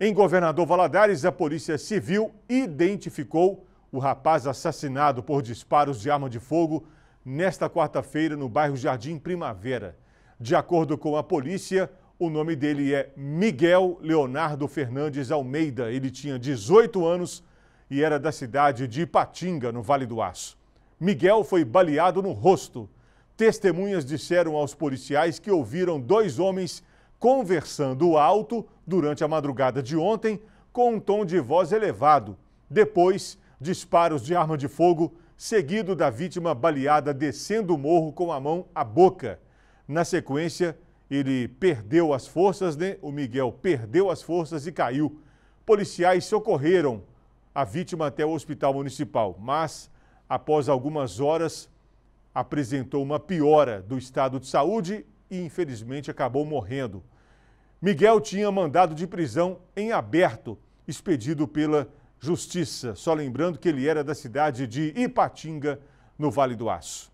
Em Governador Valadares, a Polícia Civil identificou o rapaz assassinado por disparos de arma de fogo nesta quarta-feira no bairro Jardim Primavera. De acordo com a polícia, o nome dele é Miguel Leonardo Fernandes Almeida. Ele tinha 18 anos e era da cidade de Ipatinga, no Vale do Aço. Miguel foi baleado no rosto. Testemunhas disseram aos policiais que ouviram dois homens conversando alto durante a madrugada de ontem com um tom de voz elevado. Depois, disparos de arma de fogo, seguido da vítima baleada descendo o morro com a mão à boca. Na sequência, ele perdeu as forças, né? o Miguel perdeu as forças e caiu. Policiais socorreram a vítima até o hospital municipal, mas após algumas horas apresentou uma piora do estado de saúde e infelizmente acabou morrendo. Miguel tinha mandado de prisão em aberto, expedido pela Justiça. Só lembrando que ele era da cidade de Ipatinga, no Vale do Aço.